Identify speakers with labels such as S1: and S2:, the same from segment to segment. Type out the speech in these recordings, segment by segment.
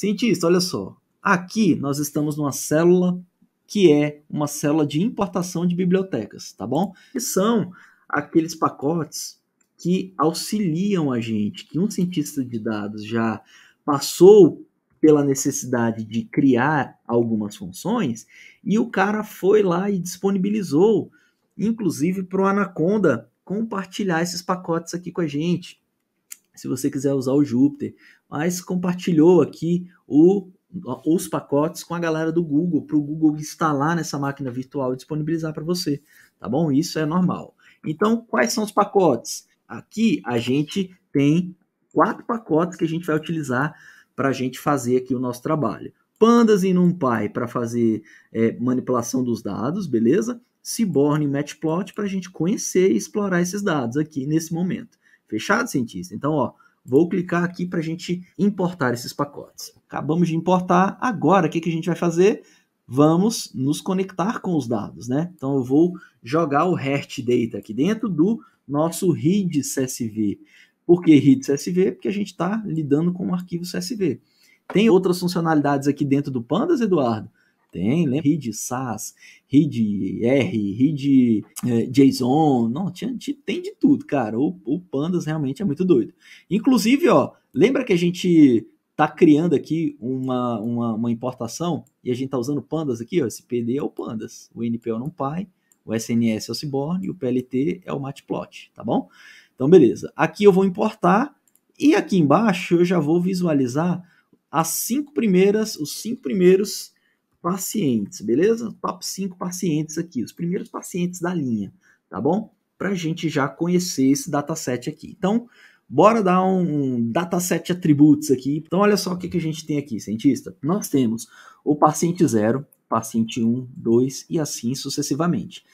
S1: Cientista, olha só. Aqui nós estamos numa célula que é uma célula de importação de bibliotecas, tá bom? Que são aqueles pacotes que auxiliam a gente, que um cientista de dados já passou pela necessidade de criar algumas funções e o cara foi lá e disponibilizou, inclusive para o Anaconda compartilhar esses pacotes aqui com a gente se você quiser usar o Júpiter. Mas compartilhou aqui o, os pacotes com a galera do Google, para o Google instalar nessa máquina virtual e disponibilizar para você, tá bom? Isso é normal. Então, quais são os pacotes? Aqui a gente tem quatro pacotes que a gente vai utilizar para a gente fazer aqui o nosso trabalho. Pandas e NumPy para fazer é, manipulação dos dados, beleza? Seaborn e Matplot para a gente conhecer e explorar esses dados aqui nesse momento. Fechado, cientista? Então, ó, vou clicar aqui para a gente importar esses pacotes. Acabamos de importar, agora o que, que a gente vai fazer? Vamos nos conectar com os dados, né? Então, eu vou jogar o Hert Data aqui dentro do nosso read CSV. Por que read CSV? Porque a gente está lidando com um arquivo CSV. Tem outras funcionalidades aqui dentro do Pandas, Eduardo? Tem, lembra? Ri de SAS, ri de R, ri de é, JSON. Não, tinha, tem de tudo, cara. O, o Pandas realmente é muito doido. Inclusive, ó, lembra que a gente tá criando aqui uma, uma, uma, importação e a gente tá usando pandas aqui, ó, esse PD é o pandas, o NP é o NumPy, o SNS é o Seaborn e o PLT é o Matplot, tá bom? Então, beleza. Aqui eu vou importar e aqui embaixo eu já vou visualizar as cinco primeiras, os cinco primeiros pacientes, beleza? Top 5 pacientes aqui, os primeiros pacientes da linha, tá bom? Para a gente já conhecer esse dataset aqui. Então, bora dar um dataset atributos aqui. Então, olha só o que, que a gente tem aqui, cientista. Nós temos o paciente 0, paciente 1, um, 2 e assim sucessivamente.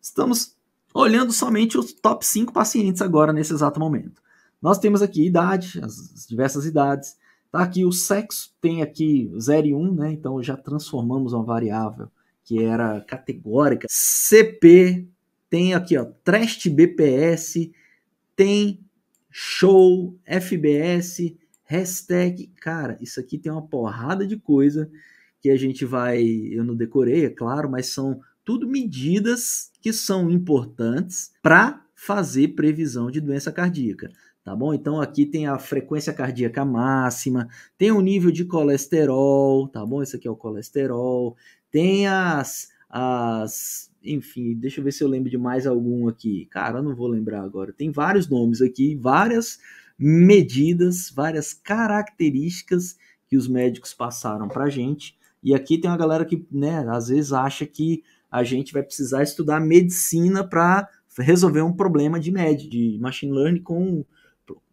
S1: Estamos olhando somente os top 5 pacientes agora nesse exato momento. Nós temos aqui idade, as diversas idades, Tá aqui o sexo, tem aqui 0 e 1, um, né? Então já transformamos uma variável que era categórica. CP, tem aqui, ó, Trest BPS, tem show, FBS, hashtag. Cara, isso aqui tem uma porrada de coisa que a gente vai. Eu não decorei, é claro, mas são tudo medidas que são importantes para fazer previsão de doença cardíaca tá bom? Então aqui tem a frequência cardíaca máxima, tem o nível de colesterol, tá bom? Esse aqui é o colesterol, tem as, as enfim, deixa eu ver se eu lembro de mais algum aqui. Cara, não vou lembrar agora. Tem vários nomes aqui, várias medidas, várias características que os médicos passaram para gente. E aqui tem uma galera que, né, às vezes acha que a gente vai precisar estudar medicina para resolver um problema de med, de machine learning com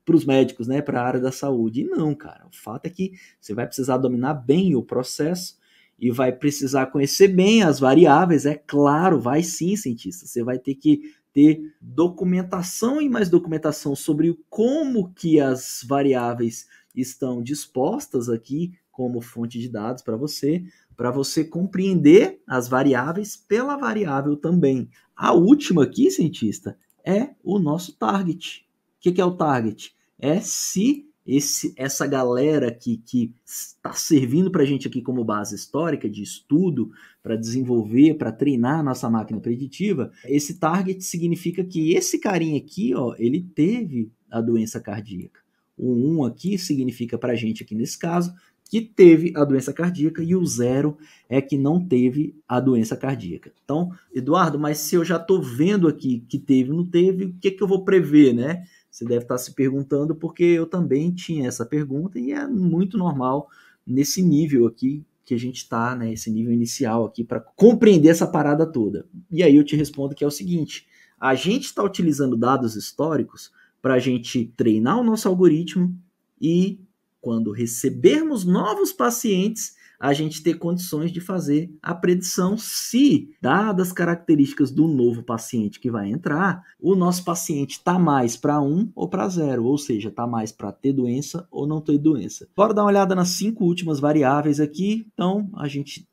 S1: para os médicos, né, para a área da saúde. E não, cara. O fato é que você vai precisar dominar bem o processo e vai precisar conhecer bem as variáveis, é claro, vai sim, cientista. Você vai ter que ter documentação e mais documentação sobre como que as variáveis estão dispostas aqui como fonte de dados para você, para você compreender as variáveis pela variável também. A última aqui, cientista, é o nosso target. O que, que é o target? é se esse, essa galera que que está servindo para a gente aqui como base histórica de estudo para desenvolver, para treinar a nossa máquina preditiva, esse target significa que esse carinha aqui, ó, ele teve a doença cardíaca. O 1 aqui significa para a gente aqui nesse caso que teve a doença cardíaca e o zero é que não teve a doença cardíaca. Então, Eduardo, mas se eu já estou vendo aqui que teve, não teve, o que, que eu vou prever, né? Você deve estar se perguntando, porque eu também tinha essa pergunta, e é muito normal nesse nível aqui que a gente está, né, esse nível inicial aqui, para compreender essa parada toda. E aí eu te respondo que é o seguinte: a gente está utilizando dados históricos para a gente treinar o nosso algoritmo e, quando recebermos novos pacientes, a gente ter condições de fazer a predição se, dadas as características do novo paciente que vai entrar, o nosso paciente está mais para 1 ou para 0, ou seja, está mais para ter doença ou não ter doença. Bora dar uma olhada nas cinco últimas variáveis aqui. Então, a gente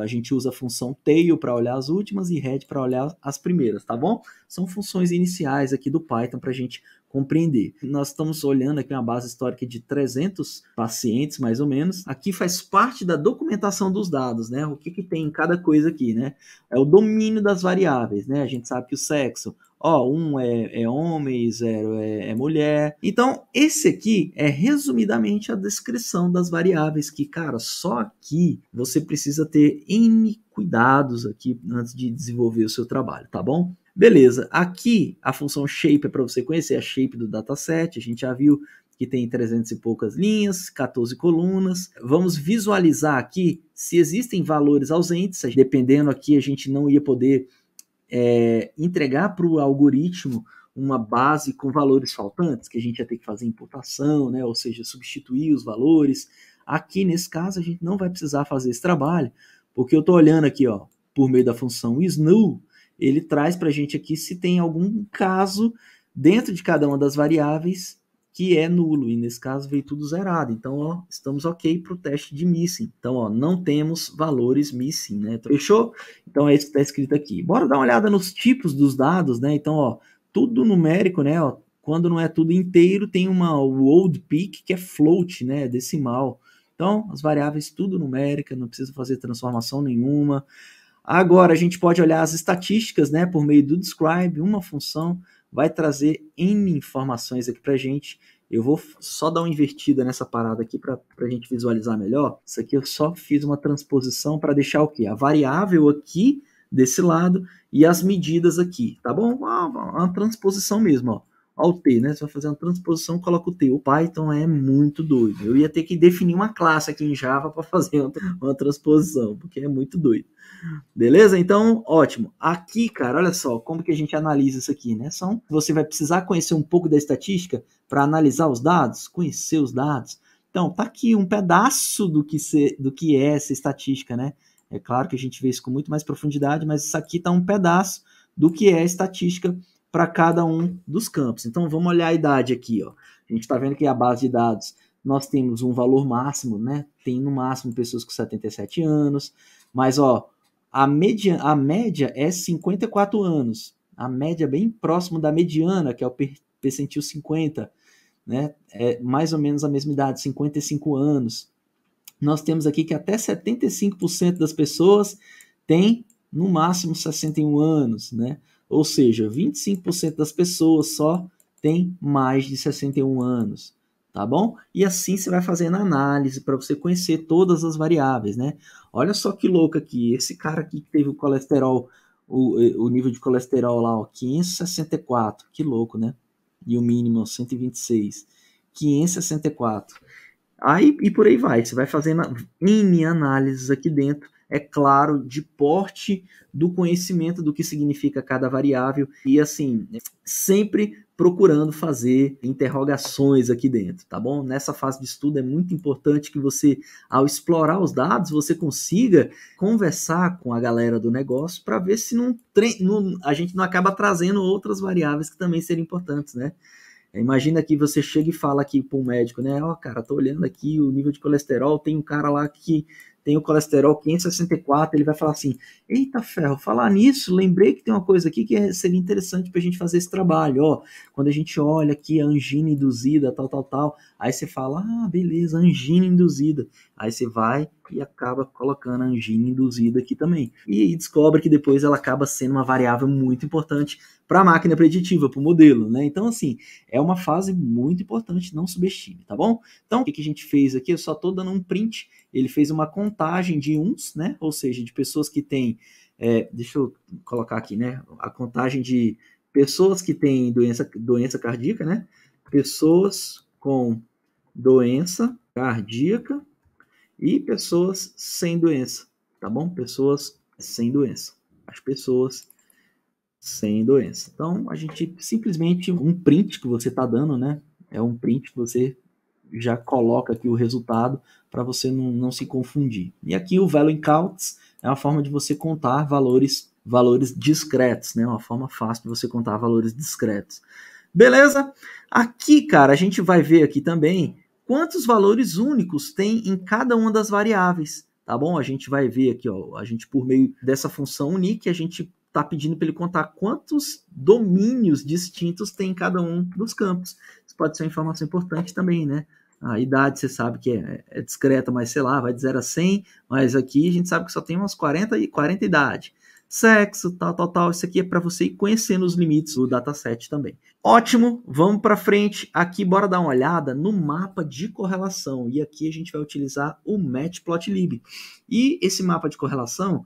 S1: a gente usa a função tail para olhar as últimas e head para olhar as primeiras, tá bom? São funções iniciais aqui do Python para a gente compreender. Nós estamos olhando aqui uma base histórica de 300 pacientes, mais ou menos. Aqui faz parte da documentação dos dados, né? O que, que tem em cada coisa aqui, né? É o domínio das variáveis, né? A gente sabe que o sexo, ó, um é, é, homem, zero é, é, mulher. Então, esse aqui é resumidamente a descrição das variáveis que, cara, só aqui você precisa ter N cuidados aqui antes de desenvolver o seu trabalho, tá bom? Beleza, aqui a função shape é para você conhecer a shape do dataset, a gente já viu que tem 300 e poucas linhas, 14 colunas. Vamos visualizar aqui se existem valores ausentes, dependendo aqui a gente não ia poder é, entregar para o algoritmo uma base com valores faltantes, que a gente ia ter que fazer imputação, né? ou seja, substituir os valores. Aqui, nesse caso, a gente não vai precisar fazer esse trabalho, porque eu estou olhando aqui ó, por meio da função snoo, ele traz para a gente aqui se tem algum caso dentro de cada uma das variáveis que é nulo, e nesse caso veio tudo zerado. Então, ó, estamos ok para o teste de missing. Então, ó, não temos valores missing, né? Fechou? Então, é isso que está escrito aqui. Bora dar uma olhada nos tipos dos dados, né? Então, ó, tudo numérico, né? Ó, quando não é tudo inteiro, tem uma old peak que é float, né? Decimal. Então, as variáveis tudo numérica, não precisa fazer transformação nenhuma. Agora, a gente pode olhar as estatísticas, né, por meio do describe, uma função vai trazer N informações aqui para gente. Eu vou só dar uma invertida nessa parada aqui para a gente visualizar melhor. Isso aqui eu só fiz uma transposição para deixar o quê? A variável aqui desse lado e as medidas aqui, tá bom? Uma, uma transposição mesmo, ó ao T, né? Você vai fazer uma transposição, coloca o T. O Python é muito doido. Eu ia ter que definir uma classe aqui em Java para fazer uma, uma, transposição, porque é muito doido. Beleza? Então, ótimo. Aqui, cara, olha só como que a gente analisa isso aqui, né? São, você vai precisar conhecer um pouco da estatística para analisar os dados, conhecer os dados. Então, tá aqui um pedaço do que, do que é essa estatística, né? É claro que a gente vê isso com muito mais profundidade, mas isso aqui tá um pedaço do que é estatística para cada um dos campos. Então vamos olhar a idade aqui. Ó. A gente está vendo que a base de dados nós temos um valor máximo, né? Tem no máximo pessoas com 77 anos, mas ó, a, media, a média é 54 anos. A média bem próximo da mediana, que é o percentil 50, né? É mais ou menos a mesma idade, 55 anos. Nós temos aqui que até 75% das pessoas têm no máximo 61 anos, né? Ou seja, 25% das pessoas só tem mais de 61 anos, tá bom? E assim você vai fazendo análise para você conhecer todas as variáveis, né? Olha só que louco aqui, esse cara aqui que teve o colesterol, o, eh, o nível de colesterol lá, ó, 564, que louco, né? E o mínimo, 126, 564. Aí, e por aí vai, você vai fazendo mini análises aqui dentro é claro, de porte do conhecimento do que significa cada variável e assim, sempre procurando fazer interrogações aqui dentro, tá bom? Nessa fase de estudo é muito importante que você, ao explorar os dados, você consiga conversar com a galera do negócio para ver se não, não, a gente não acaba trazendo outras variáveis que também seriam importantes, né? Imagina que você chega e fala aqui para um médico, né? Ó, oh, cara, tô olhando aqui o nível de colesterol, tem um cara lá que tem o colesterol 564, ele vai falar assim: eita ferro, falar nisso, lembrei que tem uma coisa aqui que é, seria interessante para a gente fazer esse trabalho. Ó, quando a gente olha aqui a angina induzida, tal, tal, tal, aí você fala: ah, beleza, angina induzida. Aí você vai e acaba colocando a induzida aqui também. E descobre que depois ela acaba sendo uma variável muito importante para a máquina preditiva, para o modelo, né? Então, assim, é uma fase muito importante, não subestime, tá bom? Então, o que a gente fez aqui? Eu só estou dando um print. Ele fez uma contagem de uns, né? Ou seja, de pessoas que têm. É, deixa eu colocar aqui, né? A contagem de pessoas que têm doença, doença cardíaca, né? Pessoas com doença cardíaca e pessoas sem doença, tá bom? Pessoas sem doença. As pessoas sem doença. Então, a gente simplesmente um print que você está dando, né? É um print que você já coloca aqui o resultado para você não, não se confundir. E aqui o value counts é uma forma de você contar valores valores discretos, né? Uma forma fácil de você contar valores discretos. Beleza? Aqui, cara, a gente vai ver aqui também quantos valores únicos tem em cada uma das variáveis, tá bom? A gente vai ver aqui, ó, a gente por meio dessa função unique, a gente está pedindo para ele contar quantos domínios distintos tem em cada um dos campos. Isso pode ser uma informação importante também, né? A idade, você sabe que é, é discreta, mas sei lá, vai de 0 a 100, mas aqui a gente sabe que só tem umas 40 e 40 idade sexo, tal, tal, tal. Isso aqui é para você ir conhecendo os limites do dataset também. Ótimo, vamos para frente. Aqui bora dar uma olhada no mapa de correlação e aqui a gente vai utilizar o matplotlib. E esse mapa de correlação,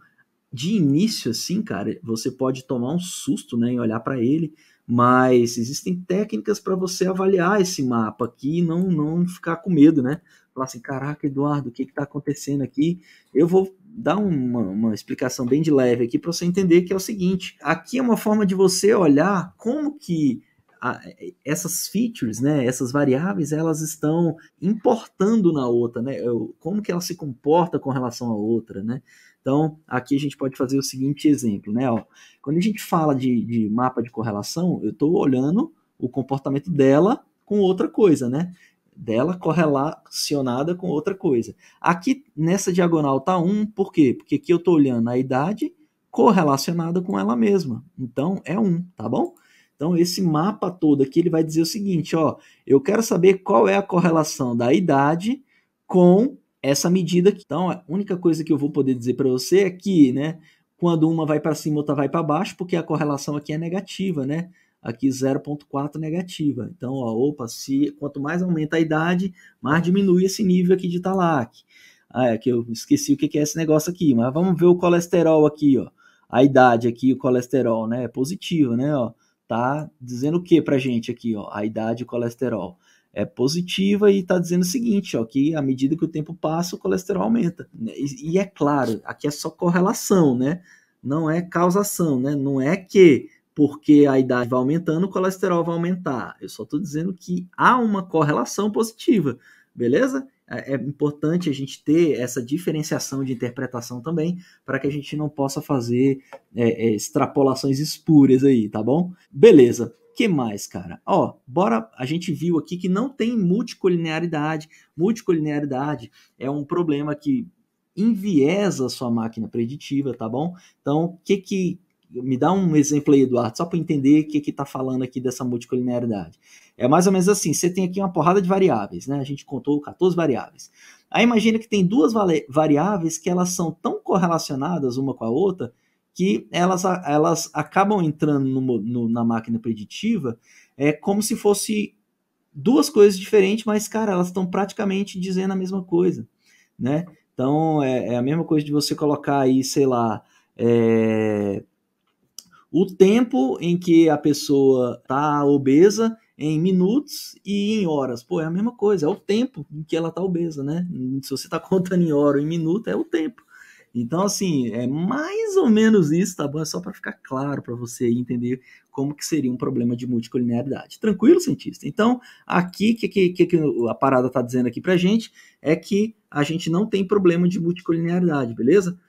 S1: de início assim, cara, você pode tomar um susto, né, em olhar para ele, mas existem técnicas para você avaliar esse mapa aqui e não não ficar com medo, né? Falar assim, caraca, Eduardo, o que está acontecendo aqui? Eu vou dar uma, uma explicação bem de leve aqui para você entender que é o seguinte: aqui é uma forma de você olhar como que a, essas features, né, essas variáveis, elas estão importando na outra, né? Como que ela se comporta com relação à outra, né? Então, aqui a gente pode fazer o seguinte exemplo, né? Ó, quando a gente fala de, de mapa de correlação, eu estou olhando o comportamento dela com outra coisa, né? dela correlacionada com outra coisa. Aqui nessa diagonal está 1, por quê? Porque aqui eu estou olhando a idade correlacionada com ela mesma. Então é 1, tá bom? Então esse mapa todo aqui ele vai dizer o seguinte, ó, eu quero saber qual é a correlação da idade com essa medida. Aqui. Então a única coisa que eu vou poder dizer para você é que, né, quando uma vai para cima, outra vai para baixo, porque a correlação aqui é negativa, né? aqui 0,4 negativa. Então, ó, opa, se quanto mais aumenta a idade, mais diminui esse nível aqui de TALAC. Ah, é que eu esqueci o que é esse negócio aqui, mas vamos ver o colesterol aqui, ó. A idade aqui, o colesterol, né? É positivo, né? Ó, tá dizendo o que pra gente aqui, ó? A idade e o colesterol. É positiva e tá dizendo o seguinte, ó, que à medida que o tempo passa, o colesterol aumenta. E, e é claro, aqui é só correlação, né? Não é causação, né? Não é que porque a idade vai aumentando, o colesterol vai aumentar. Eu só estou dizendo que há uma correlação positiva, beleza? É, é importante a gente ter essa diferenciação de interpretação também, para que a gente não possa fazer é, é, extrapolações espúrias aí, tá bom? Beleza que mais, cara? Ó, bora. A gente viu aqui que não tem multicolinearidade. Multicolinearidade é um problema que enviesa a sua máquina preditiva, tá bom? Então, o que, que me dá um exemplo aí, Eduardo, só para entender o que está falando aqui dessa multicolinearidade É mais ou menos assim: você tem aqui uma porrada de variáveis, né? A gente contou 14 variáveis. Aí imagina que tem duas variáveis que elas são tão correlacionadas uma com a outra que elas, elas acabam entrando no, no, na máquina preditiva é como se fosse duas coisas diferentes, mas, cara, elas estão praticamente dizendo a mesma coisa, né? Então, é, é, a mesma coisa de você colocar aí, sei lá, é, o tempo em que a pessoa está obesa em minutos e em horas. Pô, é a mesma coisa, é o tempo em que ela está obesa, né? Se você está contando em hora ou em minuto, é o tempo. Então, assim, é mais ou menos isso, tá bom? É só para ficar claro para você entender como que seria um problema de multicolinearidade. Tranquilo, cientista? Então, aqui, que, que, que a parada tá dizendo aqui pra gente é que a gente não tem problema de multicolinearidade, beleza?